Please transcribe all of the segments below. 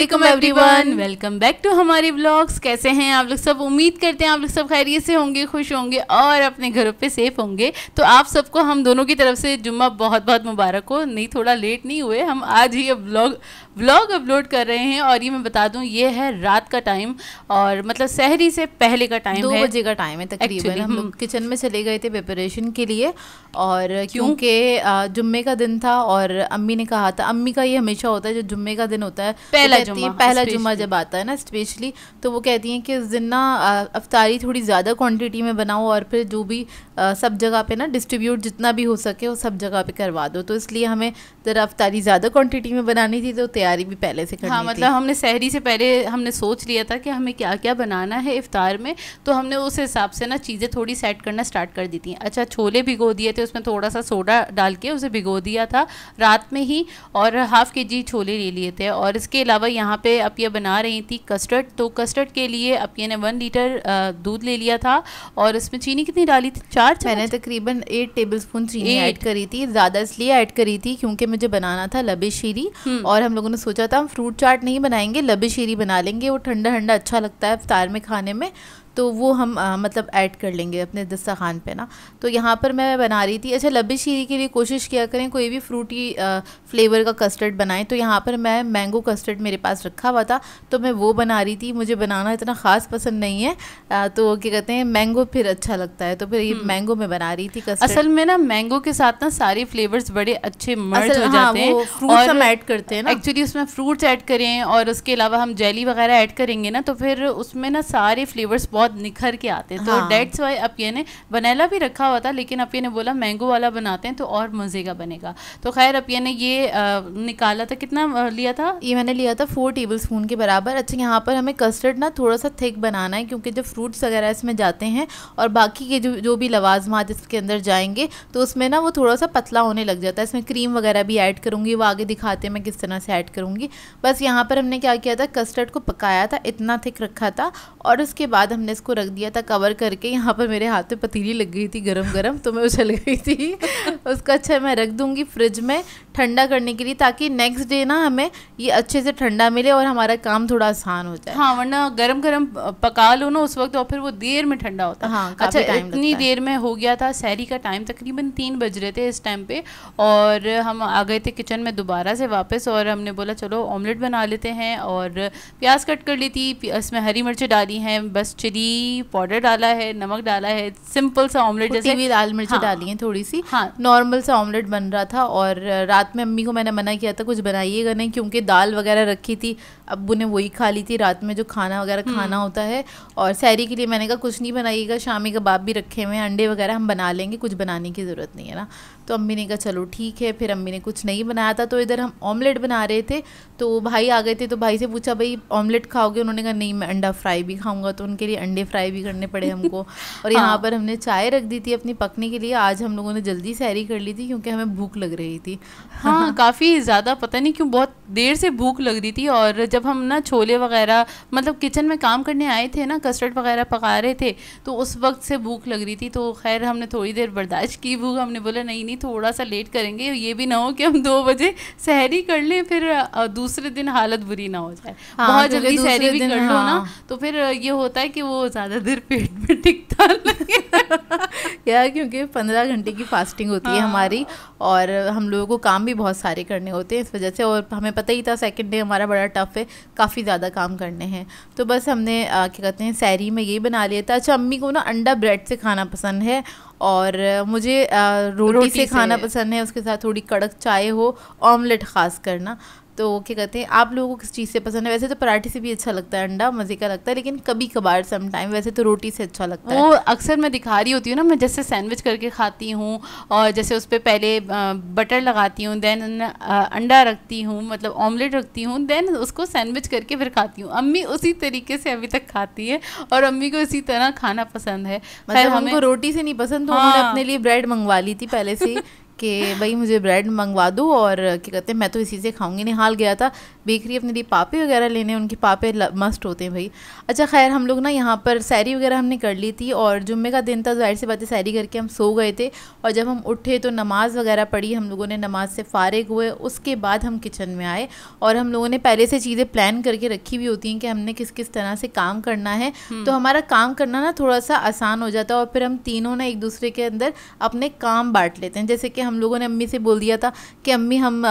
वालेकुम everyone welcome back to हमारे blogs कैसे हैं आप लोग सब उम्मीद करते हैं आप लोग सब खैरियत से होंगे खुश होंगे और अपने घरों पे सेफ होंगे तो आप सबको हम दोनों की तरफ से जुम्मा बहुत बहुत मुबारक हो नहीं थोड़ा लेट नहीं हुए हम आज ही ब्लॉग ब्लॉग अपलोड कर रहे हैं और ये मैं बता दूं ये है रात का टाइम और मतलब शहरी से पहले का टाइम दो बजे का टाइम है तकरीबन हम किचन हम्म। में चले गए थे प्रिपरेशन के लिए और क्योंकि जुम्मे का दिन था और अम्मी ने कहा था अम्मी का ये हमेशा होता है जो जुम्मे का दिन होता है पहला करती हैं पहला जुम्मा जब आता है ना स्पेशली तो वो कहती हैं कि उस दिन ना अफ्तारी थोड़ी ज़्यादा क्वांटिटी में बनाओ और फिर जो भी आ, सब जगह पे ना डिस्ट्रीब्यूट जितना भी हो सके वो सब जगह पे करवा दो तो इसलिए हमें ज़रा अफतारी ज़्यादा क्वान्टिटी में बनानी थी तो तैयारी भी पहले से करनी हाँ मतलब हमने शहरी से पहले हमने सोच लिया था कि हमें क्या क्या बनाना है इफ़ार में तो हमने उस हिसाब से ना चीज़ें थोड़ी सेट करना स्टार्ट कर दी थी अच्छा छोले भिगो दिए थे उसमें थोड़ा सा सोडा डाल के उसे भिगो दिया था रात में ही और हाफ़ के जी छोले ले लिए थे और इसके अलावा यहाँ पे अपिया बना रही थी कस्टर्ड तो कस्टर्ड के लिए अपिया ने वन लीटर दूध ले लिया था और उसमें चीनी कितनी डाली थी चार मैंने तकरीबन एट टेबल स्पून चीनी ऐड करी थी ज़्यादा इसलिए ऐड करी थी क्योंकि मुझे बनाना था लबे शीरी हम्म. और हम लोगों ने सोचा था हम फ्रूट चाट नहीं बनाएंगे लबे शीरी बना लेंगे वो ठंडा ठंडा अच्छा लगता है अफ्तार में खाने में तो वो हम आ, मतलब ऐड कर लेंगे अपने खान पे ना तो यहाँ पर मैं बना रही थी अच्छा लब्बे शीरी के लिए कोशिश किया करें कोई भी फ्रूटी फ्लेवर का कस्टर्ड बनाएं तो यहाँ पर मैं मैंगो कस्टर्ड मेरे पास रखा हुआ था तो मैं वो बना रही थी मुझे बनाना इतना ख़ास पसंद नहीं है आ, तो क्या कहते हैं मैंगो फिर अच्छा लगता है तो फिर ये हम्म। मैंगो में बना रही थी कस्टर्ड असल में ना मैंगो के साथ ना सारे फ्लेवर्स बड़े अच्छे हाँ, हम ऐड करते हैं एक्चुअली उसमें फ्रूट्स ऐड करें और उसके अलावा हम जेली वगैरह ऐड करेंगे ना तो फिर उसमें ना सारे फ्लेवर्स बहुत बहुत निखर के आते हैं तो डेट्स वाई अपिया ने वनीला भी रखा हुआ था लेकिन अपिया ने बोला मैंगो वाला बनाते हैं तो और मज़े का बनेगा तो खैर अपिया ने ये निकाला था कितना लिया था ये मैंने लिया था फोर टेबल स्पून के बराबर अच्छा यहाँ पर हमें कस्टर्ड ना थोड़ा सा थिक बनाना है क्योंकि जब फ्रूट्स वगैरह इसमें जाते हैं और बाकी के जो जो भी लवाजमात इसके अंदर जाएंगे तो उसमें ना वो थोड़ा सा पतला होने लग जाता है इसमें क्रीम वगैरह भी ऐड करूँगी वो आगे दिखाते मैं किस तरह से ऐड करूँगी बस यहाँ पर हमने क्या किया था कस्टर्ड को पकाया था इतना थिक रखा था और उसके बाद हमने मैंने इसको रख दिया था कवर करके यहाँ पर मेरे हाथ पे पतीली लग गई थी गरम गरम तो मैं उछल गई थी उसका अच्छा मैं रख दूँगी फ्रिज में ठंडा करने के लिए ताकि नेक्स्ट डे ना हमें ये अच्छे से ठंडा मिले और हमारा काम थोड़ा आसान हो जाए हाँ वरना गर्म गर्म पका लो ना उस वक्त और फिर वो देर में ठंडा होता हाँ अच्छा इतनी देर में हो गया था सैरी का टाइम तकरीबन तीन बज रहे थे इस टाइम पे और हम आ गए थे किचन में दोबारा से वापस और हमने बोला चलो ऑमलेट बना लेते हैं और प्याज कट कर ली थी इसमें हरी मिर्चें डाली हैं बस चिली हल्दी पाउडर डाला है नमक डाला है सिंपल सा ऑमलेट जैसे भी लाल मिर्ची हाँ, डाली है थोड़ी सी हाँ नॉर्मल सा ऑमलेट बन रहा था और रात में अम्मी को मैंने मना किया था कुछ बनाइएगा नहीं क्योंकि दाल वगैरह रखी थी अब ने वही खा ली थी रात में जो खाना वगैरह हम्म। खाना होता है और सैरी के लिए मैंने कहा कुछ नहीं बनाइएगा शामी कबाब भी रखे हुए हैं अंडे वगैरह हम बना लेंगे कुछ बनाने की ज़रूरत नहीं है ना तो अम्मी ने कहा चलो ठीक है फिर अम्मी ने कुछ नहीं बनाया था तो इधर हम ऑमलेट बना रहे थे तो भाई आ गए थे तो भाई से पूछा भाई ऑमलेट खाओगे उन्होंने कहा नहीं मैं अंडा फ्राई भी खाऊंगा तो उनके लिए अंडे फ्राई भी करने पड़े हमको और यहाँ हाँ। पर हमने चाय रख दी थी अपनी पकने के लिए आज हम लोगों ने जल्दी सैरी कर ली थी क्योंकि हमें भूख लग रही थी हाँ काफ़ी ज़्यादा पता नहीं क्यों बहुत देर से भूख लग रही थी और जब हम ना छोले वगैरह मतलब किचन में काम करने आए थे ना कस्टर्ड वगैरह पका रहे थे तो उस वक्त से भूख लग रही थी तो खैर हमने थोड़ी देर बर्दाश्त की भूख हमने बोला नहीं नहीं थोड़ा सा लेट करेंगे ये भी ना हो कि हम दो बजे सहरी कर लें फिर दूसरे दूसरे दिन हालत बुरी ना हो जाए हाँ, बहुत तो जल्दी सहरी भी कर लो हाँ। ना तो फिर ये होता है कि वो ज़्यादा देर पेट में टिकता यार क्योंकि पंद्रह घंटे की फास्टिंग होती हाँ। है हमारी और हम लोगों को काम भी बहुत सारे करने होते हैं इस वजह से और हमें पता ही था सेकेंड डे हमारा बड़ा टफ है काफ़ी ज़्यादा काम करने हैं तो बस हमने क्या कहते हैं सैरी में यही बना लिया था अच्छा अम्मी को ना अंडा ब्रेड से खाना पसंद है और मुझे रोटी, रोटी से, से खाना पसंद है उसके साथ थोड़ी कड़क चाय हो ऑमलेट खास करना तो क्या कहते हैं आप लोगों को किस चीज़ से पसंद है वैसे तो पराठे से भी अच्छा लगता है अंडा मज़े का लगता है लेकिन कभी कभार टाइम वैसे तो रोटी से अच्छा लगता है वो अक्सर मैं दिखा रही होती हूँ ना मैं जैसे सैंडविच करके खाती हूँ और जैसे उस पर पहले बटर लगाती हूँ देन अंडा रखती हूँ मतलब ऑमलेट रखती हूँ देन उसको सैंडविच करके फिर खाती हूँ अम्मी उसी तरीके से अभी तक खाती है और अम्मी को इसी तरह खाना पसंद है मतलब हमको रोटी से नहीं पसंद तो हाँ। अपने लिए ब्रेड मंगवा ली थी पहले से कि भाई मुझे ब्रेड मंगवा दो और क्या कहते हैं मैं तो इसी से खाऊंगी निहाल गया था बेकरी अपने लिए पापे वगैरह लेने उनके पापे मस्ट होते हैं भाई अच्छा खैर हम लोग ना यहाँ पर सैरी वगैरह हमने कर ली थी और जुम्मे का दिन था जाहिर सी बातें सैरी करके हम सो गए थे और जब हम उठे तो नमाज़ वगैरह पढ़ी हम लोगों ने नमाज से फ़ारग हुए उसके बाद हम किचन में आए और हम लोगों ने पहले से चीज़ें प्लान करके रखी हुई होती हैं कि हमने किस किस तरह से काम करना है हम्म। तो हमारा काम करना ना थोड़ा सा आसान हो जाता है और फिर हम तीनों ना एक दूसरे के अंदर अपने काम बांट लेते हैं जैसे कि हम लोगों ने अम्मी से बोल दिया था कि अम्मी हम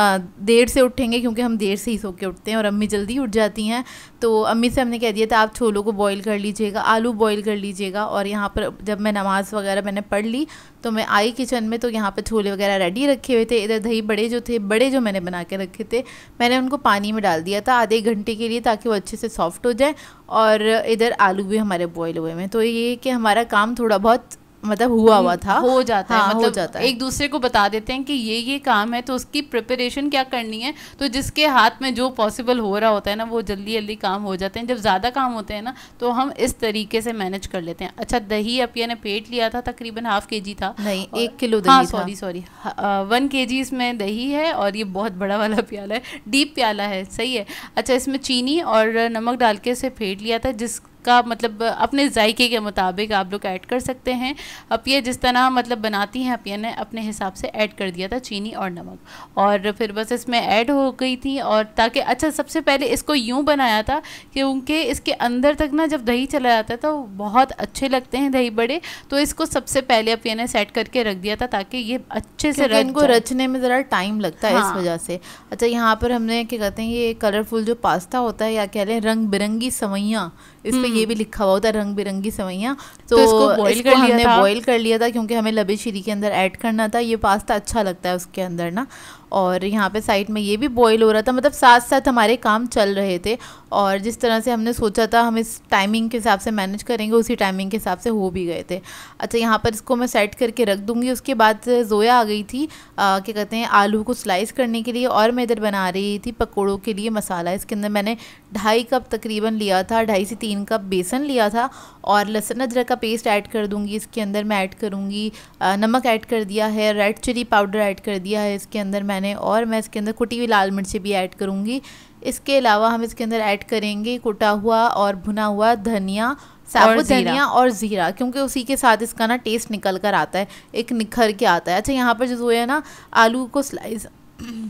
देर से उठेंगे क्योंकि हम देर से ही सो के उठते हैं और अम्मी जल्दी उठ जाती हैं तो अम्मी से हमने कह दिया था आप छोलों को बॉईल कर लीजिएगा आलू बॉईल कर लीजिएगा और यहाँ पर जब मैं नमाज़ वगैरह मैंने पढ़ ली तो मैं आई किचन में तो यहाँ पर छोले वगैरह रेडी रखे हुए थे इधर दही बड़े जो थे बड़े जो मैंने बना के रखे थे मैंने उनको पानी में डाल दिया था आधे घंटे के लिए ताकि वो अच्छे से सॉफ्ट हो जाए और इधर आलू भी हमारे बॉयल हुए हैं तो ये कि हमारा काम थोड़ा बहुत मतलब हुआ हुआ था हो जाता हाँ, है मतलब हो जाता है। एक दूसरे को बता देते हैं कि ये ये काम है तो उसकी प्रिपरेशन क्या करनी है तो जिसके हाथ में जो पॉसिबल हो रहा होता है ना वो जल्दी जल्दी काम हो जाते हैं जब ज़्यादा काम होते हैं ना तो हम इस तरीके से मैनेज कर लेते हैं अच्छा दही अपिया ने पेट लिया था तकरीबन हाफ के जी था नहीं एक किलो दही हाँ सॉरी सॉरी वन के जी इसमें दही है और ये बहुत बड़ा वाला प्याला है डीप प्याला है सही है अच्छा इसमें चीनी और नमक डाल के इसे फेंट लिया था जिस उसका मतलब अपने जायके के मुताबिक आप लोग ऐड कर सकते हैं अब ये जिस तरह मतलब बनाती हैं अपिया ने अपने हिसाब से ऐड कर दिया था चीनी और नमक और फिर बस इसमें ऐड हो गई थी और ताकि अच्छा सबसे पहले इसको यूँ बनाया था क्योंकि इसके अंदर तक ना जब दही चला जाता है तो बहुत अच्छे लगते हैं दही बड़े तो इसको सबसे पहले अपिया ने सेट करके रख दिया था ताकि ये अच्छे से इनको रचने में ज़रा टाइम लगता है इस हाँ। वजह से अच्छा यहाँ पर हमने क्या कहते हैं ये कलरफुल जो पास्ता होता है या कह लें रंग बिरंगी सवैयाँ इस पर ये भी लिखा हुआ होता है रंग बिरंगी सवैयाँ तो, तो इसको कर लिया हमने बॉईल कर लिया था क्योंकि हमें लबे शीरी के अंदर ऐड करना था ये पास्ता अच्छा लगता है उसके अंदर ना और यहाँ पे साइड में ये भी बॉयल हो रहा था मतलब साथ साथ हमारे काम चल रहे थे और जिस तरह से हमने सोचा था हम इस टाइमिंग के हिसाब से मैनेज करेंगे उसी टाइमिंग के हिसाब से हो भी गए थे अच्छा यहाँ पर इसको मैं सेट करके रख दूँगी उसके बाद जोया आ गई थी क्या कहते हैं आलू को स्लाइस करने के लिए और मैं इधर बना रही थी पकौड़ों के लिए मसाला इसके अंदर मैंने ढाई कप तकरीबन लिया था ढाई से तीन कप बेसन लिया था और लहसुन अदरक का पेस्ट ऐड कर दूँगी इसके अंदर मैं ऐड करूँगी नमक ऐड कर दिया है रेड चिली पाउडर ऐड कर दिया है इसके अंदर मैं मैंने और मैं इसके अंदर कुटी हुई लाल मिर्ची भी ऐड करूँगी इसके अलावा हम इसके अंदर ऐड करेंगे कुटा हुआ और भुना हुआ धनिया साबुत धनिया और ज़ीरा क्योंकि उसी के साथ इसका ना टेस्ट निकल कर आता है एक निखर के आता है अच्छा यहाँ पर जो है ना आलू को स्लाइस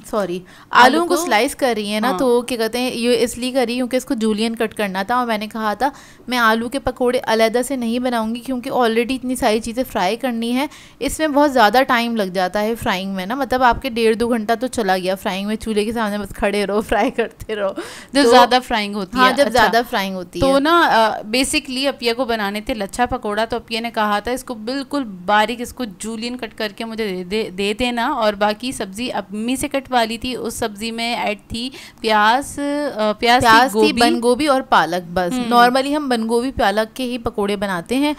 सॉरी आलू को स्लाइस कर रही है ना हाँ। तो क्या कहते हैं ये इसलिए कर रही क्योंकि इसको जूलियन कट करना था और मैंने कहा था मैं आलू के पकोड़े अलहदा से नहीं बनाऊंगी क्योंकि ऑलरेडी इतनी सारी चीज़ें फ्राई करनी है इसमें बहुत ज़्यादा टाइम लग जाता है फ्राइंग में ना मतलब आपके डेढ़ दो घंटा तो चला गया फ्राइंग में चूल्हे के सामने बस खड़े रहो फ्राई करते रहो जब तो- ज़्यादा फ्राइंग होती हाँ, है जब अच्छा। ज़्यादा फ्राइंग होती तो है तो ना बेसिकली अपिया को बनाने थे लच्छा पकौड़ा तो अपिया ने कहा था इसको बिल्कुल बारीक इसको जूलियन कट करके मुझे दे देना और बाकी सब्ज़ी अपनी से कटवा ली थी उस सब्जी में ऐड थी प्याज प्याज, प्याज थी, बंद गोभी और पालक बस हम्म। नॉर्मली हम बंद गोभी पालक के ही पकोड़े बनाते हैं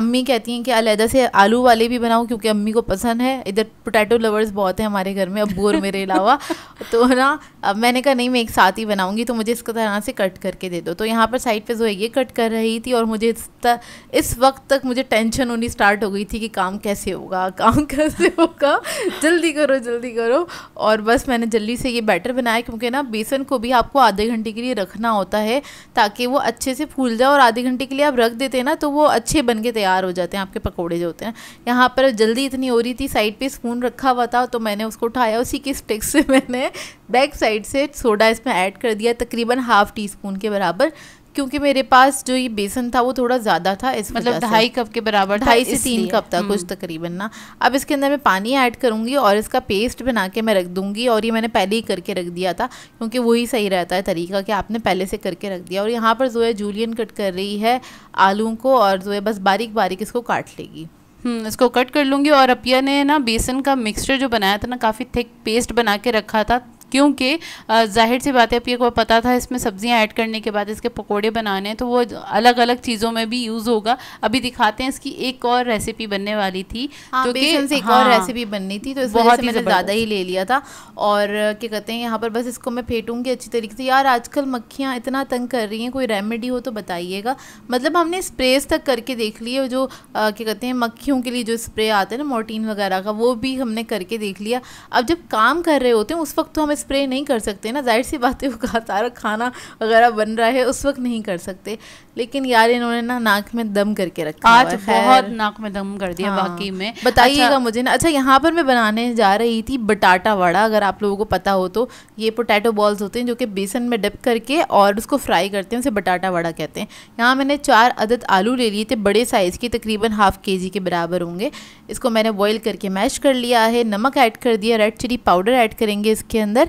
अम्मी कहती हैं कि अलहदा से आलू वाले भी बनाऊँ क्योंकि अम्मी को पसंद है इधर पोटैटो लवर्स बहुत हैं हमारे घर में अबू और मेरे अलावा तो ना अब मैंने कहा नहीं मैं एक साथ ही बनाऊँगी तो मुझे इसको तरह से कट करके दे दो तो यहाँ पर साइड पे जो है ये कट कर रही थी और मुझे इस, त, इस वक्त तक मुझे टेंशन होनी स्टार्ट हो गई थी कि काम कैसे होगा काम कैसे होगा जल्दी करो जल्दी करो और बस मैंने जल्दी से ये बैटर बनाया क्योंकि ना बेसन को भी आपको आधे घंटे के लिए रखना होता है ताकि वो अच्छे से फूल जाए और आधे घंटे के लिए आप रख देते हैं ना तो वो अच्छे बन के तैयार हो जाते हैं आपके पकौड़े जो होते हैं यहाँ पर जल्दी इतनी हो रही थी साइड पर स्पून रखा हुआ था तो मैंने उसको उठाया उसी की स्टिक से मैंने बैक साइड से सोडा इसमें ऐड कर दिया तकरीबन हाफ़ टी स्पून के बराबर क्योंकि मेरे पास जो ये बेसन था वो थोड़ा ज़्यादा था इस मतलब ढाई कप के बराबर ढाई से तीन कप था कुछ हम्म। तकरीबन तो ना अब इसके अंदर मैं पानी ऐड करूँगी और इसका पेस्ट बना के मैं रख दूंगी और ये मैंने पहले ही करके रख दिया था क्योंकि वही सही रहता है तरीका कि आपने पहले से करके रख दिया और यहाँ पर जो है जूलियन कट कर रही है आलू को और जो है बस बारीक बारीक इसको काट लेगी हम्म, इसको कट कर लूँगी और अपिया ने ना बेसन का मिक्सचर जो बनाया था ना काफ़ी थिक पेस्ट बना के रखा था क्योंकि जाहिर सी बात है एक को पता था इसमें सब्ज़ियाँ ऐड करने के बाद इसके पकौड़े बनाने हैं तो वो अलग अलग चीज़ों में भी यूज़ होगा अभी दिखाते हैं इसकी एक और रेसिपी बनने वाली थी हाँ, एक हाँ, और रेसिपी बननी थी तो इस बहुत ही मैंने ज़्यादा ही ले लिया था और क्या कहते हैं यहाँ पर बस इसको मैं फेंटूँगी अच्छी तरीके से यार आजकल मक्खियाँ इतना तंग कर रही हैं कोई रेमेडी हो तो बताइएगा मतलब हमने स्प्रेस तक करके देख लिए जो क्या कहते हैं मक्खियों के लिए जो स्प्रे आते हैं ना मोटीन वगैरह का वो भी हमने करके देख लिया अब जब काम कर रहे होते हैं उस वक्त तो इस स्प्रे नहीं कर सकते ना जाहिर सी बात है वो सारा खाना वगैरह बन रहा है उस वक्त नहीं कर सकते लेकिन यार इन्होंने ना नाक में दम करके रखा आज बहुत नाक में दम कर दिया हाँ, बाकी में बताइएगा अच्छा, मुझे ना अच्छा यहाँ पर मैं बनाने जा रही थी बटाटा वड़ा अगर आप लोगों को पता हो तो ये पोटैटो बॉल्स होते हैं जो कि बेसन में डिप करके और उसको फ्राई करते हैं उसे बटाटा वड़ा कहते हैं यहाँ मैंने चार अदद आलू ले लिए थे बड़े साइज़ के तकरीबन हाफ के जी के बराबर होंगे इसको मैंने बॉयल करके मैश कर लिया है नमक ऐड कर दिया रेड चिली पाउडर ऐड करेंगे इसके अंदर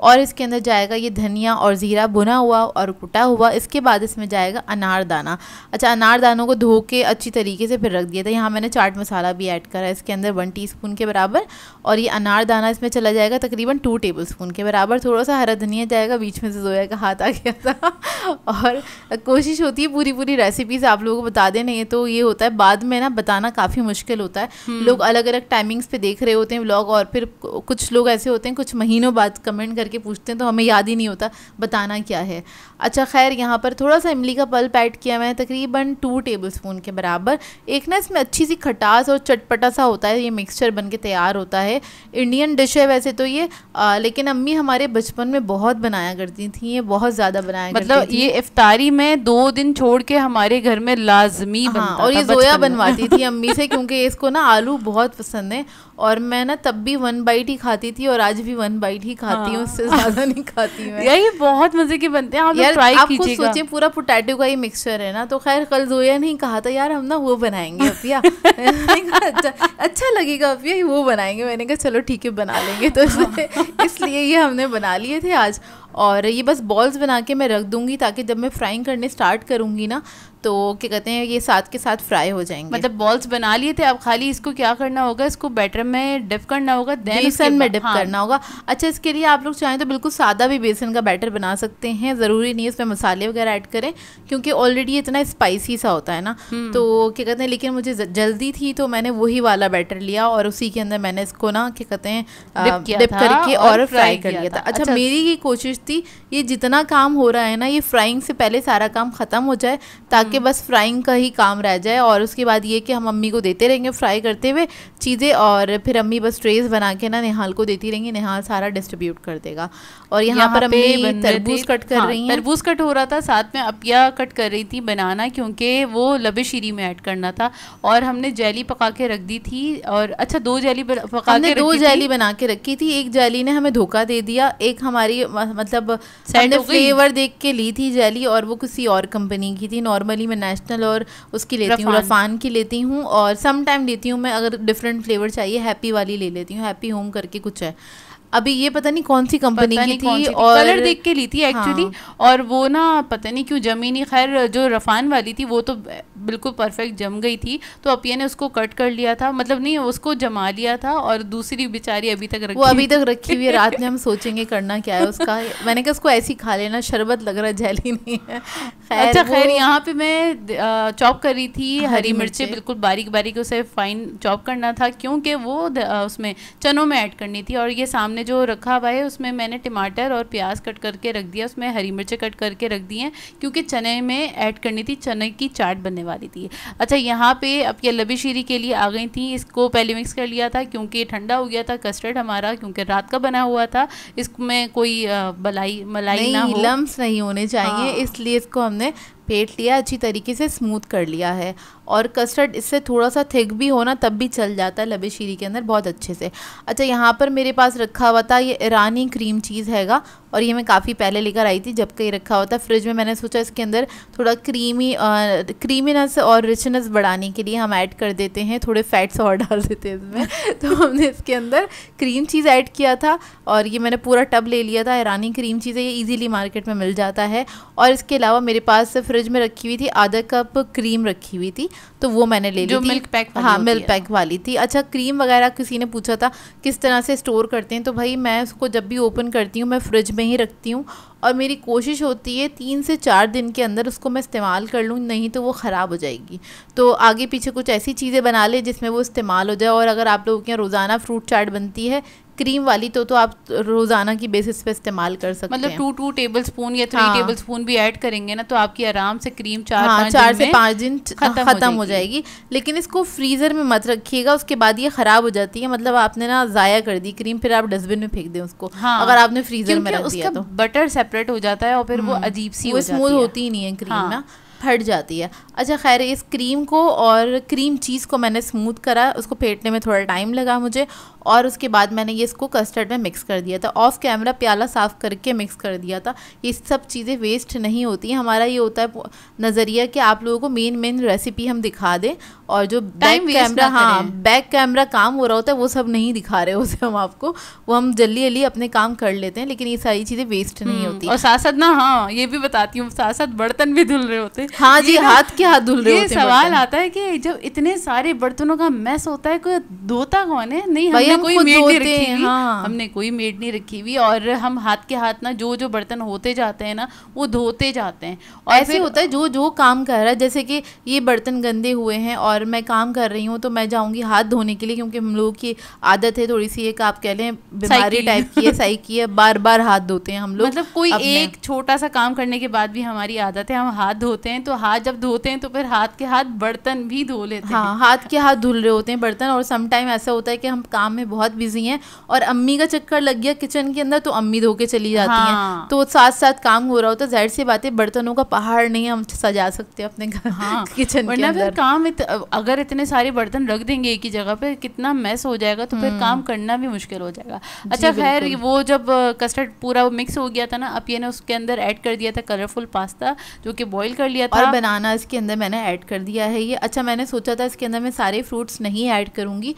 और इसके अंदर जाएगा ये धनिया और ज़ीरा बुना हुआ और कुटा हुआ इसके बाद इसमें जाएगा अनारदाना अच्छा अनारदानों को धो के अच्छी तरीके से फिर रख दिया था यहाँ मैंने चाट मसाला भी ऐड करा है इसके अंदर वन टीस्पून के बराबर और ये अनारदाना इसमें चला जाएगा तकरीबन टू टेबल स्पून के बराबर थोड़ा सा हरा धनिया जाएगा बीच में से जोया का हाथ आ गया था और कोशिश होती है पूरी पूरी रेसिपीज़ आप लोगों को बता दें नहीं तो ये होता है बाद में ना बताना काफ़ी मुश्किल होता है हम्म। लोग अलग अलग टाइमिंग्स पे देख रहे होते हैं ब्लॉग और फिर कुछ लोग ऐसे होते हैं कुछ महीनों बाद कमेंट कर करके पूछते हैं तो हमें याद ही नहीं होता बताना क्या है अच्छा खैर यहाँ पर थोड़ा सा इमली का पल्प ऐड किया हुआ तकरीबन टू टेबल स्पून के बराबर एक ना इसमें अच्छी सी खटास और चटपटा सा होता है ये मिक्सचर बन के तैयार होता है इंडियन डिश है वैसे तो ये आ, लेकिन अम्मी हमारे बचपन में बहुत बनाया करती थी ये बहुत ज़्यादा बनाया मतलब ये इफ्तारी में दो दिन छोड़ के हमारे घर में लाजमी हाँ, और ये जोया बनवाती थी अम्मी से क्योंकि इसको ना आलू बहुत पसंद है और मैं ना तब भी वन बाइट ही खाती थी और आज भी वन बाइट ही खाती हूँ हाँ। से ज्यादा नहीं खाती मैं यही बहुत मजे के बनते हैं आप यार ट्राई कीजिएगा सोचिए पूरा पोटैटो का ही मिक्सचर है ना तो खैर कल जोया नहीं कहा था यार हम ना वो बनाएंगे अपिया अच्छा अच्छा लगेगा अपिया वो बनाएंगे मैंने कहा चलो ठीक है बना लेंगे तो इसलिए ये हमने बना लिए थे आज और ये बस बॉल्स बना के मैं रख दूंगी ताकि जब मैं फ्राइंग करने स्टार्ट करूंगी ना तो क्या कहते हैं ये साथ के साथ फ्राई हो जाएंगे मतलब बॉल्स बना लिए थे अब खाली इसको क्या करना होगा इसको बैटर में डिप करना होगा देन बेसन में डिप हाँ। करना होगा अच्छा इसके लिए आप लोग चाहें तो बिल्कुल सादा भी बेसन का बैटर बना सकते हैं ज़रूरी नहीं है इसमें मसाले वगैरह ऐड करें क्योंकि ऑलरेडी इतना स्पाइसी सा होता है ना हम्म। तो क्या कहते हैं लेकिन मुझे जल्दी थी तो मैंने वही वाला बैटर लिया और उसी के अंदर मैंने इसको ना क्या कहते हैं डिप करके और फ्राई कर लिया था अच्छा, अच्छा मेरी ये कोशिश थी ये जितना काम हो रहा है ना ये फ्राइंग से पहले सारा काम ख़त्म हो जाए ताकि ताकि बस फ्राइंग का ही काम रह जाए और उसके बाद ये कि हम अम्मी को देते रहेंगे फ्राई करते हुए चीज़ें और फिर अम्मी बस ट्रेस बना के ना निहाल को देती रहेंगी निहाल सारा डिस्ट्रीब्यूट कर देगा और यहाँ पर अम्मी तरबूज कट कर हाँ, रही हैं तरबूज कट हो रहा था साथ में अपिया कट कर रही थी बनाना क्योंकि वो लबे शीरी में ऐड करना था और हमने जैली पका के रख दी थी और अच्छा दो जैली पका के दो जैली बना के रखी थी एक जैली ने हमें धोखा दे दिया एक हमारी मतलब फ्लेवर देख के ली थी जैली और वो किसी और कंपनी की थी नॉर्मल वाली मैं नेशनल और उसकी लेती हूँ रफान की लेती हूँ और सम टाइम लेती हूँ मैं अगर डिफरेंट फ्लेवर चाहिए हैप्पी वाली ले लेती हूँ हैप्पी होम करके कुछ है अभी ये पता नहीं कौन सी कंपनी की थी और कलर देख के ली थी एक्चुअली हाँ। और वो ना पता नहीं क्यों जमी नहीं खैर जो रफान वाली थी वो तो बिल्कुल परफेक्ट जम गई थी तो अपिया ने उसको कट कर लिया था मतलब नहीं उसको जमा लिया था और दूसरी बेचारी अभी तक रखी वो अभी तक रखी हुई है रात में हम सोचेंगे करना क्या है उसका मैंने कहा उसको ऐसी खा लेना शरबत लग रहा है जैली नहीं है खैर अच्छा खैर यहाँ पे मैं चॉप कर रही थी हरी मिर्चें बिल्कुल बारीक बारीक उसे फाइन चॉप करना था क्योंकि वो उसमें चनों में ऐड करनी थी और ये सामने जो रखा हुआ है उसमें मैंने टमाटर और प्याज कट करके रख दिया उसमें हरी मिर्चें कट करके रख दी हैं क्योंकि चने में ऐड करनी थी चने की चाट बनने वाली थी अच्छा यहाँ पे अब ये लबी शीरी के लिए आ गई थी इसको पहले मिक्स कर लिया था क्योंकि ठंडा हो गया था कस्टर्ड हमारा क्योंकि रात का बना हुआ था इसमें कोई बलाई मलाई ना हो लम्स नहीं होने चाहिए हाँ। इसलिए इसको हमने फेंट लिया अच्छी तरीके से स्मूथ कर लिया है और कस्टर्ड इससे थोड़ा सा थिक भी होना तब भी चल जाता है लबे शीरी के अंदर बहुत अच्छे से अच्छा यहाँ पर मेरे पास रखा हुआ था ये ईरानी क्रीम चीज़ हैगा और ये मैं काफ़ी पहले लेकर आई थी जब कहीं रखा हुआ था फ्रिज में मैंने सोचा इसके अंदर थोड़ा क्रीमी आ, क्रीमीनेस और रिचनेस बढ़ाने के लिए हम ऐड कर देते हैं थोड़े फैट्स और डाल देते हैं इसमें तो हमने इसके अंदर क्रीम चीज़ ऐड किया था और ये मैंने पूरा टब ले लिया था ईरानी क्रीम चीज़ है ये ईज़िली मार्केट में मिल जाता है और इसके अलावा मेरे पास फ्रिज फ्रिज में रखी हुई थी आधा कप क्रीम रखी हुई थी तो वो मैंने ले ली मिल्क पैक हाँ मिल्क पैक वाली थी अच्छा क्रीम वगैरह किसी ने पूछा था किस तरह से स्टोर करते हैं तो भाई मैं उसको जब भी ओपन करती हूँ मैं फ्रिज में ही रखती हूँ और मेरी कोशिश होती है तीन से चार दिन के अंदर उसको मैं इस्तेमाल कर लूँ नहीं तो वो ख़राब हो जाएगी तो आगे पीछे कुछ ऐसी चीज़ें बना लें जिसमें वो इस्तेमाल हो जाए और अगर आप लोगों के यहाँ रोज़ाना फ्रूट चाट बनती है क्रीम वाली तो तो आप रोज़ाना की बेसिस पे इस्तेमाल कर सकते मतलब हैं मतलब टू टू टेबल स्पून या थ्री हाँ। टेबल स्पून भी ऐड करेंगे ना तो आपकी आराम से क्रीम चार हाँ, चार से पाँच दिन ख़त्म हो जाएगी लेकिन इसको फ्रीज़र में मत रखिएगा उसके बाद ये ख़राब हो जाती है मतलब आपने ना ज़ाया कर दी क्रीम फिर आप डस्टबिन में फेंक दें उसको हाँ, अगर आपने फ्रीज़र में रख दिया तो बटर सेपरेट हो जाता है और फिर वो हम्म, अजीब सी वो स्मूथ होती ही नहीं है क्रीम हाँ। ना फट जाती है अच्छा खैर इस क्रीम को और क्रीम चीज़ को मैंने स्मूथ करा उसको फेंटने में थोड़ा टाइम लगा मुझे और उसके बाद मैंने ये इसको कस्टर्ड में मिक्स कर दिया था ऑफ कैमरा प्याला साफ़ करके मिक्स कर दिया था ये सब चीज़ें वेस्ट नहीं होती हमारा ये होता है नज़रिया कि आप लोगों को मेन मेन रेसिपी हम दिखा दें और जो बैक कैमरा हाँ बैक कैमरा काम हो रहा होता है वो सब नहीं दिखा रहे उसे हम आपको वो हम जल्दी जल्दी अपने काम कर लेते हैं लेकिन ये सारी चीज़ें वेस्ट नहीं हम्म, होती और साथ साथ ना हाँ ये भी बताती हूँ साथ साथ बर्तन भी धुल रहे होते हैं हाँ जी हाथ के हाथ धुल रहे होते सवाल आता है कि जब इतने सारे बर्तनों का मैस होता है कोई धोता कौन है नहीं हमने कोई मेड नहीं रखी हुई हाँ। हमने कोई मेड नहीं रखी हुई और हम हाथ के हाथ ना जो जो बर्तन होते जाते हैं ना वो धोते जाते हैं और ऐसे होता है जो जो काम कर रहा है जैसे कि ये बर्तन गंदे हुए हैं और मैं काम कर रही हूँ तो मैं जाऊँगी हाथ धोने के लिए क्योंकि हम लोगों की आदत है थोड़ी सी एक आप कह लें बीमारी टाइप की है सही की है बार बार हाथ धोते हैं हम लोग मतलब कोई एक छोटा सा काम करने के बाद भी हमारी आदत है हम हाथ धोते हैं तो हाथ जब धोते हैं तो फिर हाथ के हाथ बर्तन भी धो लेते हाँ, हैं हाथ के हाथ धुल रहे होते हैं बर्तन और समटाइम ऐसा होता है कि हम काम में में बहुत बिजी हैं और अम्मी का चक्कर लग गया किचन के अंदर तो अम्मी धो के चली जाती हाँ। हैं तो साथ साथ काम हो रहा होता है जाहिर सी बात है बर्तनों का पहाड़ नहीं हम सजा सकते अपने घर हाँ। किचन के अंदर फिर काम इत, अगर इतने सारे बर्तन रख देंगे एक ही जगह पे कितना मैस हो जाएगा तो फिर काम हम्म। करना भी मुश्किल हो जाएगा अच्छा खैर वो जब कस्टर्ड पूरा मिक्स हो गया था ना अब ये ने उसके अंदर ऐड कर दिया था कलरफुल पास्ता जो कि बॉईल कर लिया था और बनाना इसके अंदर मैंने ऐड कर दिया है ये अच्छा मैंने सोचा था इसके अंदर मैं सारे फ्रूट्स नहीं ऐड करूंगी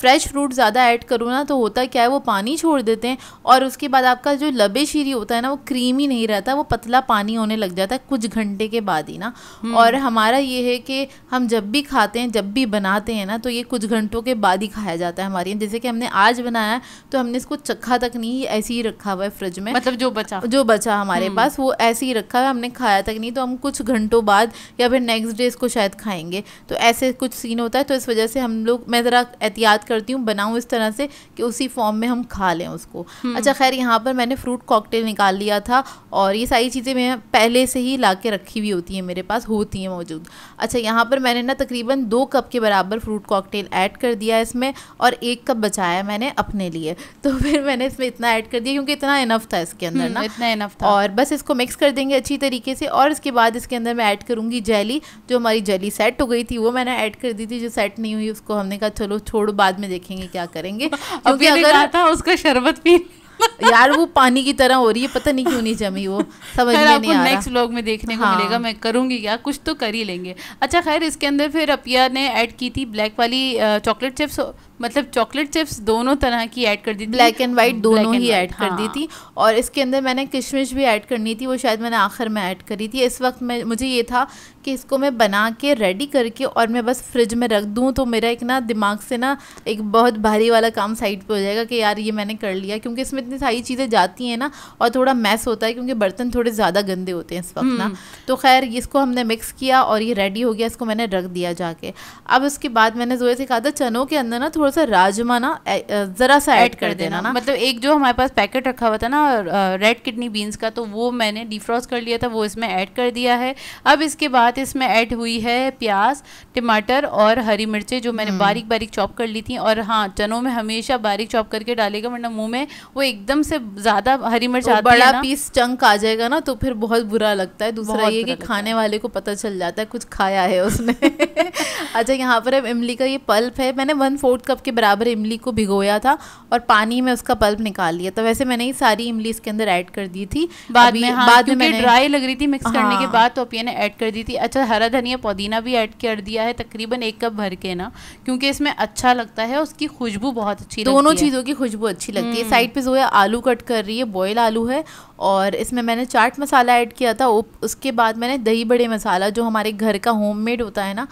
फ्रेश फ्रूट ज़्यादा ज़्यादा ऐड करो ना तो होता क्या है वो पानी छोड़ देते हैं और उसके बाद आपका जो लबे शीरी होता है ना वो क्रीमी नहीं रहता वो पतला पानी होने लग जाता है कुछ घंटे के बाद ही ना हम्म। और हमारा ये है कि हम जब भी खाते हैं जब भी बनाते हैं ना तो ये कुछ घंटों के बाद ही खाया जाता है हमारे जैसे कि हमने आज बनाया तो हमने इसको चखा तक नहीं ऐसे ही रखा हुआ है फ्रिज में मतलब जो बचा जो बचा हमारे हम्म। पास वो ऐसे ही रखा हुआ हमने खाया तक नहीं तो हम कुछ घंटों बाद या फिर नेक्स्ट डे इसको शायद खाएंगे तो ऐसे कुछ सीन होता है तो इस वजह से हम लोग मैं ज़रा एहतियात करती हूँ बनाऊँ इस तरह से कि उसी फॉर्म में हम खा लें उसको हम्म। अच्छा खैर यहाँ पर मैंने फ्रूट कॉकटेल निकाल लिया था और ये सारी चीज़ें मैं पहले से ही ला रखी हुई होती हैं मेरे पास होती हैं मौजूद अच्छा यहाँ पर मैंने ना तकरीबन दो कप के बराबर फ्रूट कॉकटेल ऐड कर दिया इसमें और एक कप बचाया मैंने अपने लिए तो फिर मैंने इसमें इतना ऐड कर दिया क्योंकि इतना इनफ था इसके अंदर हम्म, ना इतना इनफ था और बस इसको मिक्स कर देंगे अच्छी तरीके से और इसके बाद इसके अंदर मैं ऐड करूँगी जेली जो हमारी जेली सेट हो गई थी वो मैंने ऐड कर दी थी जो सेट नहीं हुई उसको हमने कहा चलो छोड़ो बाद में देखेंगे क्या करेंगे क्योंकि अगर था उसका शरबत पी यार वो पानी की तरह हो रही है पता नहीं क्यों नहीं जमी वो समझ में नहीं आ नेक्स्ट व्लॉग में देखने हाँ। को मिलेगा मैं करूंगी क्या कुछ तो कर ही लेंगे अच्छा खैर इसके अंदर फिर अपिया ने ऐड की थी ब्लैक वाली चॉकलेट चिप्स मतलब चॉकलेट चिप्स दोनों तरह की ऐड कर दी थी ब्लैक एंड वाइट दोनों ही ऐड हाँ। कर दी हाँ। थी और इसके अंदर मैंने किशमिश भी ऐड करनी थी वो शायद मैंने आखिर में ऐड करी थी इस वक्त मैं मुझे ये था कि इसको मैं बना के रेडी करके और मैं बस फ्रिज में रख दूँ तो मेरा एक ना दिमाग से ना एक बहुत भारी वाला काम साइड पर हो जाएगा कि यार ये मैंने कर लिया क्योंकि इसमें इतनी सारी चीज़ें जाती हैं ना और थोड़ा मैस होता है क्योंकि बर्तन थोड़े ज़्यादा गंदे होते हैं इस वक्त ना हम्म। तो खैर इसको हमने मिक्स किया और ये रेडी हो गया इसको मैंने रख दिया जाके अब उसके बाद मैंने जोए से कहा था चनों के अंदर ना थोड़ा थोड़ा सा राजमा ना ज़रा सा ऐड कर, कर देना ना मतलब एक जो हमारे पास पैकेट रखा हुआ था ना रेड किडनी बीन्स का तो वो मैंने डिफ्रॉस कर लिया था वो इसमें ऐड कर दिया है अब इसके बाद इसमें ऐड हुई है प्याज टमाटर और हरी मिर्चें जो मैंने बारीक बारीक चॉप कर ली थी और हाँ चनों में हमेशा बारीक चॉप करके डालेगा वरना मुँह में वो एकदम से ज़्यादा हरी मिर्च बड़ा पीस चंक आ जाएगा ना तो फिर बहुत बुरा लगता है दूसरा ये कि खाने वाले को पता चल जाता है कुछ खाया है उसने अच्छा यहाँ पर अब इमली का ये पल्प है मैंने वन फोर्थ कप के बराबर इमली को भिगोया था और पानी में उसका पल्प निकाल लिया तो वैसे मैंने ही सारी इमली इसके अंदर ऐड कर दी थी बाद में हाँ, बाद में ड्राई लग रही थी मिक्स हाँ, करने के हाँ। बाद तो अपिया ने ऐड कर दी थी अच्छा हरा धनिया पुदीना भी ऐड कर दिया है तकरीबन एक कप भर के ना क्योंकि इसमें अच्छा लगता है उसकी खुशबू बहुत अच्छी दोनों चीज़ों की खुशबू अच्छी लगती है हम्म। साइड पर जो है आलू कट कर रही है बॉयल आलू है और इसमें मैंने चाट मसाला ऐड किया था उसके बाद मैंने दही बड़े मसाला जो हमारे घर का होममेड होता है ना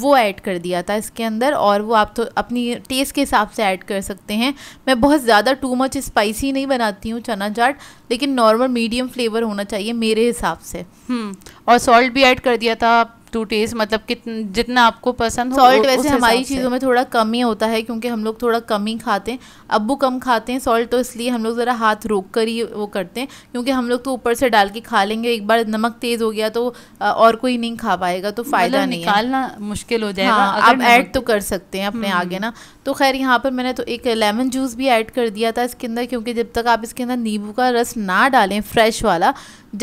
वो ऐड कर दिया था इसके अंदर और वो आप तो अपनी टेस्ट के हिसाब से ऐड कर सकते हैं मैं बहुत ज़्यादा टू मच स्पाइसी नहीं बनाती हूँ चना चाट लेकिन नॉर्मल मीडियम फ्लेवर होना चाहिए मेरे हिसाब से हम्म, और सॉल्ट भी ऐड कर दिया था टू टेस्ट मतलब कितना जितना आपको पसंद हो सॉल्ट वैसे हमारी चीज़ों में थोड़ा कम ही होता है क्योंकि हम लोग थोड़ा कम ही खाते हैं अबू कम खाते हैं सॉल्ट तो इसलिए हम लोग ज़रा हाथ रोक कर ही वो करते हैं क्योंकि हम लोग तो ऊपर से डाल के खा लेंगे एक बार नमक तेज़ हो गया तो और कोई नहीं खा पाएगा तो मतलब फ़ायदा नहीं निकालना मुश्किल हो जाएगा हाँ, आप ऐड तो कर सकते हैं अपने हम्म। आगे ना तो खैर यहाँ पर मैंने तो एक लेमन जूस भी ऐड कर दिया था इसके अंदर क्योंकि जब तक आप इसके अंदर नींबू का रस ना डालें फ्रेश वाला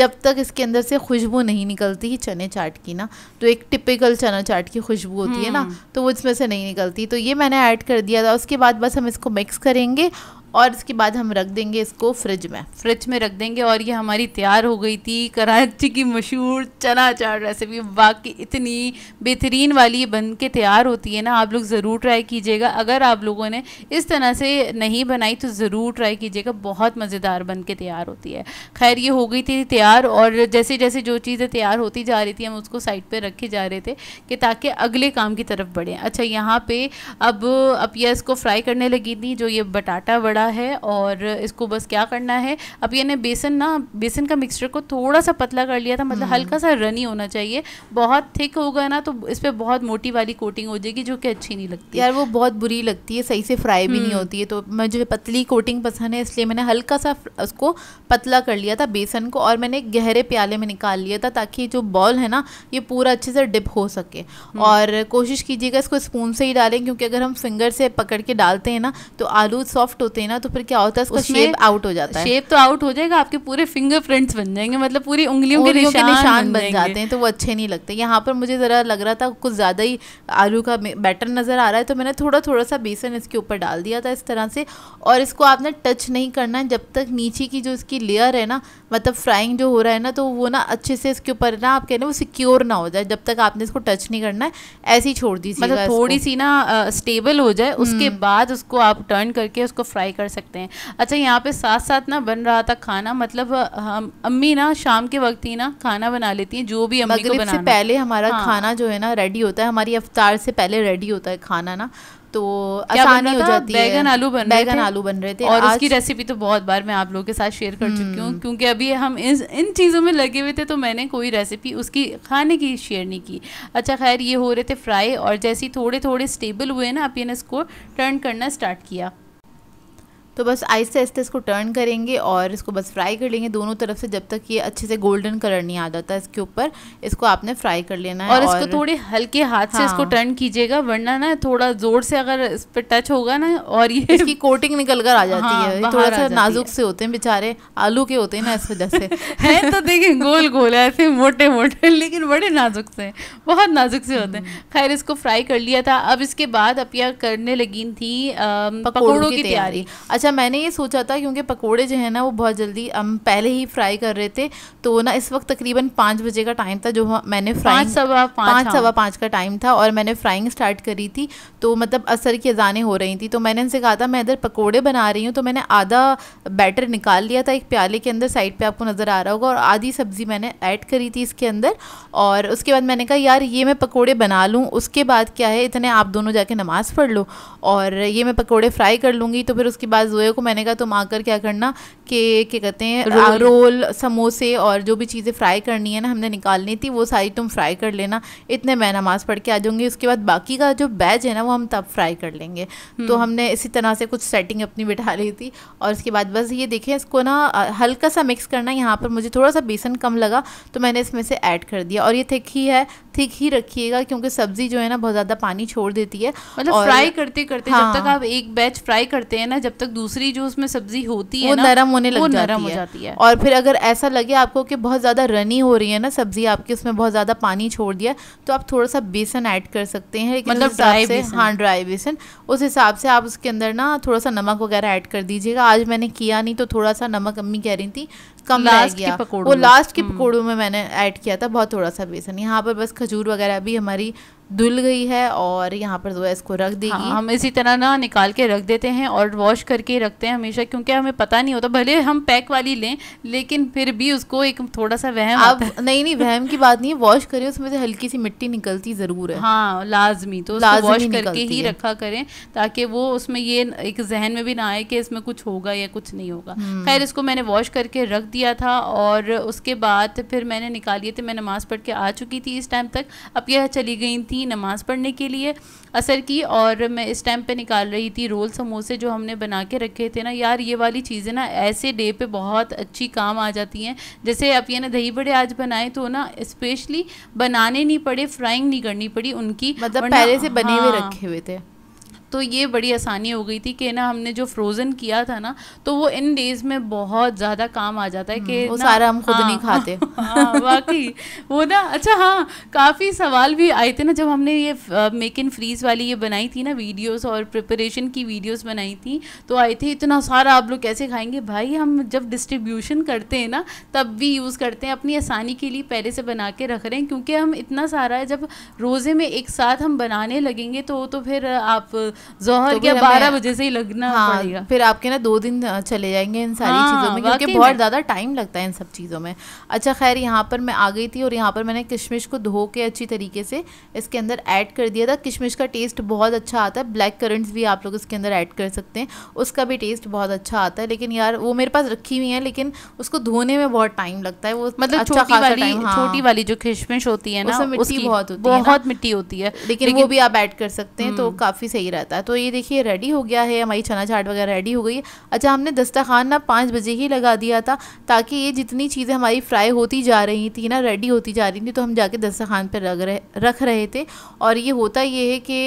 जब तक इसके अंदर से खुशबू नहीं निकलती चने चाट की ना तो एक टिपिकल चना चाट की खुशबू होती है ना हम्म। तो वो इसमें से नहीं निकलती तो ये मैंने ऐड कर दिया था उसके बाद बस हम इसको मिक्स करेंगे और इसके बाद हम रख देंगे इसको फ्रिज में फ्रिज में रख देंगे और ये हमारी तैयार हो गई थी कराची की मशहूर चना चाट रेसिपी वाकई इतनी बेहतरीन वाली बन के तैयार होती है ना आप लोग ज़रूर ट्राई कीजिएगा अगर आप लोगों ने इस तरह से नहीं बनाई तो ज़रूर ट्राई कीजिएगा बहुत मज़ेदार बन के तैयार होती है खैर ये हो गई थी तैयार और जैसे जैसे जो चीज़ें तैयार होती जा रही थी हम उसको साइड पर रखे जा रहे थे कि ताकि अगले काम की तरफ बढ़ें अच्छा यहाँ पर अब अब यह इसको फ्राई करने लगी थी जो ये बटाटा बड़ा डाला है और इसको बस क्या करना है अब ये ने बेसन ना बेसन का मिक्सचर को थोड़ा सा पतला कर लिया था मतलब हम्म। हल्का सा रनी होना चाहिए बहुत थिक होगा ना तो इस पर बहुत मोटी वाली कोटिंग हो जाएगी जो कि अच्छी नहीं लगती यार वो बहुत बुरी लगती है सही से फ्राई भी नहीं हम्म। होती है तो मुझे पतली कोटिंग पसंद है इसलिए मैंने हल्का सा उसको पतला कर लिया था बेसन को और मैंने गहरे प्याले में निकाल लिया था ताकि जो बॉल है ना ये पूरा अच्छे से डिप हो सके हम्म। और कोशिश कीजिएगा इसको स्पून से ही डालें क्योंकि अगर हम फिंगर से पकड़ के डालते हैं ना तो आलू सॉफ्ट होते हैं ना तो फिर क्या होता है उसका शेप आउट हो जाता है शेप तो आउट हो जाएगा आपके पूरे फिंगरप्रिंट्स बन जाएंगे मतलब पूरी उंगलियों के निशान, के निशान बन जाते हैं तो वो अच्छे नहीं लगते यहाँ पर मुझे ज़रा लग रहा था कुछ ज़्यादा ही आलू का बैटर नज़र आ रहा है तो मैंने थोड़ा थोड़ा सा बेसन इसके ऊपर डाल दिया था इस तरह से और इसको आपने टच नहीं करना है जब तक नीचे की जो इसकी लेयर है ना मतलब फ्राइंग जो हो रहा है ना तो वो ना अच्छे से इसके ऊपर ना आप कह रहे वो सिक्योर ना हो जाए जब तक आपने इसको टच नहीं करना है ऐसे ही छोड़ दीजिए मतलब थोड़ी सी ना स्टेबल हो जाए उसके हम्म। बाद उसको आप टर्न करके उसको फ्राई कर सकते हैं अच्छा यहाँ पे साथ साथ ना बन रहा था खाना मतलब हम अम्मी ना शाम के वक्त ही ना खाना बना लेती हैं जो भी अम्मी को बनाना से पहले हमारा हाँ। खाना जो है ना रेडी होता है हमारी अवतार से पहले रेडी होता है खाना ना तो आसानी हो जाती है बैगन आलू बन बैगन आलू बन रहे थे और उसकी रेसिपी तो बहुत बार मैं आप लोगों के साथ शेयर कर चुकी हूँ हम्म। क्योंकि अभी हम इस इन चीज़ों में लगे हुए थे तो मैंने कोई रेसिपी उसकी खाने की शेयर नहीं की अच्छा खैर ये हो रहे थे फ्राई और जैसे ही थोड़े थोड़े स्टेबल हुए ना आप ये इसको टर्न करना स्टार्ट किया तो बस आहिस्ते आहिस्ते इसको टर्न करेंगे और इसको बस फ्राई कर लेंगे दोनों तरफ से जब तक ये अच्छे से गोल्डन कलर नहीं आ जाता इसके ऊपर इसको आपने फ्राई कर लेना है और, और इसको थोड़े हल्के हाथ हाँ। से इसको टर्न हाँ। कीजिएगा वरना ना थोड़ा जोर से अगर इस पर टच होगा ना और ये इसकी कोटिंग निकल कर आ जाती हाँ, है थोड़ा सा नाजुक से होते हैं बेचारे आलू के होते हैं ना इस वजह से है तो देखें गोल गोल ऐसे मोटे मोटे लेकिन बड़े नाजुक से बहुत नाजुक से होते हैं हम्म। खैर इसको फ्राई कर लिया था अब इसके बाद अपिया करने लगी थी पकौड़ों की तैयारी अच्छा अच्छा मैंने ये सोचा था क्योंकि पकोड़े जो है ना वो बहुत जल्दी हम पहले ही फ्राई कर रहे थे तो ना इस वक्त तकरीबन पाँच बजे का टाइम था जो मैंने फ्राइंग सवा हाँ। पाँच सवा पाँच का टाइम था और मैंने फ्राइंग स्टार्ट करी थी तो मतलब असर की अजाने हो रही थी तो मैंने इनसे कहा था मैं इधर पकौड़े बना रही हूँ तो मैंने आधा बैटर निकाल लिया था एक प्याले के अंदर साइड पर आपको नज़र आ रहा होगा और आधी सब्ज़ी मैंने ऐड करी थी इसके अंदर और उसके बाद मैंने कहा यार ये मैं पकौड़े बना लूँ उसके बाद क्या है इतने आप दोनों जाके नमाज़ पढ़ लो और ये मैं पकौड़े फ्राई कर लूँगी तो फिर उसके बाद जोए को मैंने कहा तुम आकर क्या करना कि क्या कहते हैं रोल, रोल समोसे और जो भी चीज़ें फ्राई करनी है ना हमने निकालनी थी वो सारी तुम फ्राई कर लेना इतने मैं नमाज़ पढ़ के आ जाऊँगी उसके बाद बाकी का जो बैच है ना वो हम तब फ्राई कर लेंगे हम्म। तो हमने इसी तरह से कुछ सेटिंग अपनी बिठा ली थी और उसके बाद बस ये देखें इसको ना हल्का सा मिक्स करना यहाँ पर मुझे थोड़ा सा बेसन कम लगा तो मैंने इसमें से ऐड कर दिया और ये थिक ही है थिक ही रखिएगा क्योंकि सब्जी जो है ना बहुत ज़्यादा पानी छोड़ देती है मतलब फ्राई करते करते हाँ, जब तक हाँ। आप एक बैच फ्राई करते हैं ना जब तक दूसरी जो उसमें सब्जी होती है नरम होने लग जाती, हो जाती है और फिर अगर ऐसा लगे आपको कि बहुत ज़्यादा रनी हो रही है ना सब्जी आपकी उसमें बहुत ज़्यादा पानी छोड़ दिया तो आप थोड़ा सा बेसन ऐड कर सकते हैं मतलब ड्राई बेसन हाँ ड्राई बेसन उस हिसाब से आप उसके अंदर ना थोड़ा सा नमक वगैरह ऐड कर दीजिएगा आज मैंने किया नहीं तो थोड़ा सा नमक अम्मी कह रही थी कम लास्ट के पकोड़ों वो लास्ट के हम्म। पकौड़ों में मैंने ऐड किया था बहुत थोड़ा सा बेसन यहाँ पर बस खजूर वगैरह भी हमारी धुल गई है और यहाँ पर जो है इसको रख देगी हाँ, हम इसी तरह ना निकाल के रख देते हैं और वॉश करके रखते हैं हमेशा क्योंकि हमें पता नहीं होता भले हम पैक वाली लें लेकिन फिर भी उसको एक थोड़ा सा वहम अब नहीं नहीं वहम की बात नहीं है वॉश करें उसमें से हल्की सी मिट्टी निकलती ज़रूर है हाँ लाजमी तो वॉश करके ही रखा करें ताकि वो उसमें ये एक जहन में भी ना आए कि इसमें कुछ होगा या कुछ नहीं होगा हम्म। खैर इसको मैंने वॉश करके रख दिया था और उसके बाद फिर मैंने निकाली थी मैं नमाज़ पढ़ के आ चुकी थी इस टाइम तक अब यह चली गई थी थी नमाज़ पढ़ने के लिए असर की और मैं इस टाइम पे निकाल रही थी रोल समोसे जो हमने बना के रखे थे ना यार ये वाली चीज़ें ना ऐसे डे पे बहुत अच्छी काम आ जाती हैं जैसे आप ये ना दही बड़े आज बनाए तो ना स्पेशली बनाने नहीं पड़े फ्राइंग नहीं करनी पड़ी उनकी मतलब पहले से बने हुए हाँ, रखे हुए थे तो ये बड़ी आसानी हो गई थी कि ना हमने जो फ्रोज़न किया था ना तो वो इन डेज़ में बहुत ज़्यादा काम आ जाता है कि हम्म, वो सारा हम खुद हाँ, नहीं खाते हाँ, हाँ, वो ना अच्छा हाँ काफ़ी सवाल भी आए थे ना जब हमने ये मेक इन फ्रीज वाली ये बनाई थी ना वीडियोस और प्रिपरेशन की वीडियोस बनाई थी तो आए थे इतना सारा आप लोग कैसे खाएंगे भाई हम जब डिस्ट्रीब्यूशन करते हैं ना तब भी यूज़ करते हैं अपनी आसानी के लिए पहले से बना के रख रहे हैं क्योंकि हम इतना सारा है जब रोज़े में एक साथ हम बनाने लगेंगे तो तो फिर आप जोहर तो के बारह बजे से ही लगना हाँ, पड़ेगा फिर आपके ना दो दिन चले जाएंगे इन सारी हाँ, चीज़ों में क्योंकि बहुत ज़्यादा टाइम लगता है इन सब चीज़ों में अच्छा खैर यहाँ पर मैं आ गई थी और यहाँ पर मैंने किशमिश को धो के अच्छी तरीके से इसके अंदर ऐड कर दिया था किशमिश का टेस्ट बहुत अच्छा आता है ब्लैक करंट्स भी आप लोग इसके अंदर ऐड कर सकते हैं उसका भी टेस्ट बहुत अच्छा आता है लेकिन यार वो मेरे पास रखी हुई है लेकिन उसको धोने में बहुत टाइम लगता है वो मतलब अच्छा छोटी वाली हाँ। छोटी वाली जो किशमिश होती है ना उसमें मिट्टी बहुत होती है बहुत मिट्टी होती है लेकिन वो भी आप ऐड कर सकते हैं तो हम्म। काफ़ी सही रहता है जाता है तो ये देखिए रेडी हो गया है हमारी चना चाट वगैरह रेडी हो गई है अच्छा हमने दस्तरखान ना पाँच बजे ही लगा दिया था ताकि ये जितनी चीज़ें हमारी फ्राई होती जा रही थी ना रेडी होती जा रही थी तो हम जाके दस्तरखान पर रख रहे रख रहे थे और ये होता ये है कि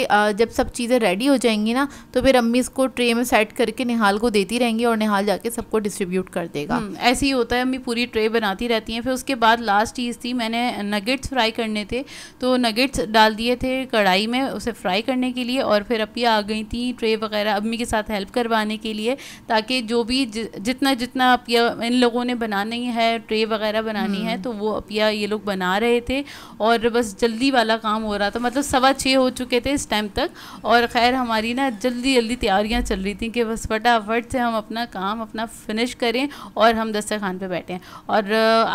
जब सब चीज़ें रेडी हो जाएंगी ना तो फिर अम्मी इसको ट्रे में सेट करके निहाल को देती रहेंगी और निहाल जाके सबको डिस्ट्रीब्यूट कर देगा हम्म, ऐसे ही होता है अम्मी पूरी ट्रे बनाती रहती हैं फिर उसके बाद लास्ट चीज़ थी मैंने नगेट्स फ्राई करने थे तो नगेट्स डाल दिए थे कढ़ाई में उसे फ्राई करने के लिए और फिर अपी आ गई थी ट्रे वगैरह अम्मी के साथ हेल्प करवाने के लिए ताकि जो भी जि, जितना जितना अपिया इन लोगों ने बनानी है ट्रे वगैरह बनानी है हम्म। तो वो अपिया ये लोग बना रहे थे और बस जल्दी वाला काम हो रहा था मतलब सवा छः हो चुके थे इस टाइम तक और खैर हमारी ना जल्दी जल्दी तैयारियाँ चल रही थी कि बस फटाफट से हम अपना काम अपना फिनिश करें और हम दस्तर खान पर बैठें और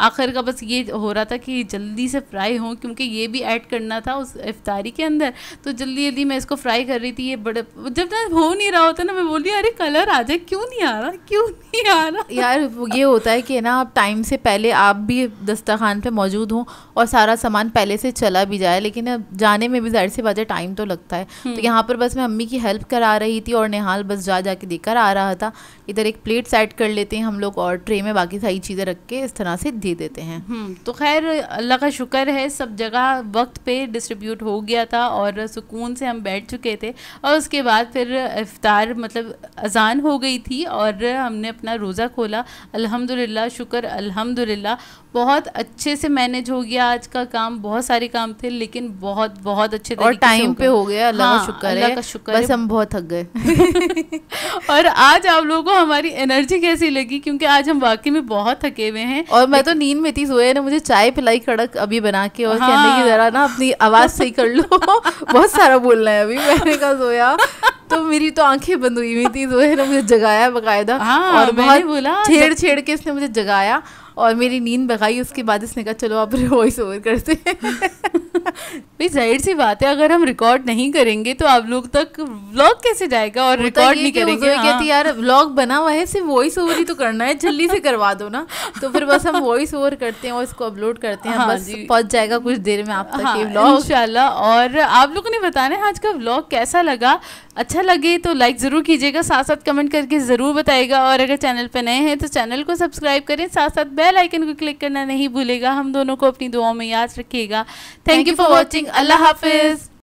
आखिर का बस ये हो रहा था कि जल्दी से फ्राई हों क्योंकि ये भी ऐड करना था उस इफ्तारी के अंदर तो जल्दी जल्दी मैं इसको फ्राई कर रही थी ये बड़े जब ना हो नहीं रहा होता ना मैं बोल रही अरे कलर आ जाए क्यों नहीं आ रहा क्यों नहीं आ रहा यार ये होता है कि ना आप टाइम से पहले आप भी दस्तरखान पे मौजूद हों और सारा सामान पहले से चला भी जाए लेकिन अब जाने में भी जाहिर सी बात है टाइम तो लगता है हम्म। तो यहाँ पर बस मैं अम्मी की हेल्प करा रही थी और निहाल बस जा जा के देकर आ रहा था इधर एक प्लेट सेट कर लेते हैं हम लोग और ट्रे में बाकी सारी चीज़ें रख के इस तरह से दे देते हैं हम्म, तो खैर अल्लाह का शुक्र है सब जगह वक्त पे डिस्ट्रीब्यूट हो गया था और सुकून से हम बैठ चुके थे और उसके बाद फिर इफ्तार मतलब अजान हो गई थी और हमने अपना रोज़ा खोला अल्हम्दुलिल्लाह शुक्र अल्हम्दुलिल्लाह बहुत अच्छे से मैनेज हो गया आज का काम बहुत सारे काम थे लेकिन बहुत बहुत अच्छे और टाइम पे हो गया अल्लाह हाँ, का शुक्र अल्लाह का शुक्र बस हम बहुत थक गए और आज आप लोगों को हमारी एनर्जी कैसी लगी क्योंकि आज हम वाकई में बहुत थके हुए हैं और मैं तो नींद में थी सोए ना मुझे चाय पिलाई कड़क अभी बना के और हाँ। कहने की हाँ। जरा ना अपनी आवाज़ सही कर लो बहुत सारा बोलना है अभी मैंने कहा सोया गया तो मेरी तो आंखें बंद हुई हुई थी तो है मुझे जगाया बकायदा हाँ, और मैंने बोला छेड़ छेड़ के इसने मुझे जगाया और मेरी नींद बगाई उसके बाद इसने कहा चलो आप वॉइस ओवर करते भाई जाहिर सी बात है अगर हम रिकॉर्ड नहीं करेंगे तो आप लोग तक व्लॉग कैसे जाएगा और रिकॉर्ड नहीं करेंगे हाँ। कहती यार व्लॉग बना हुआ है सिर्फ वॉइस ओवर ही तो करना है जल्दी से करवा दो ना तो फिर बस हम वॉइस ओवर करते हैं और इसको अपलोड करते हैं हाँ, बस पहुंच जाएगा कुछ देर में आप तक हाँ, व्लॉग इंशाल्लाह और आप लोगों ने बताना है आज का व्लॉग कैसा लगा अच्छा लगे तो लाइक ज़रूर कीजिएगा साथ साथ कमेंट करके ज़रूर बताएगा और अगर चैनल पर नए हैं तो चैनल को सब्सक्राइब करें साथ साथ बेल आइकन को क्लिक करना नहीं भूलेगा हम दोनों को अपनी दुआओं में याद रखिएगा थैंक यू फॉर वॉचिंग अल्लाह हाफिज़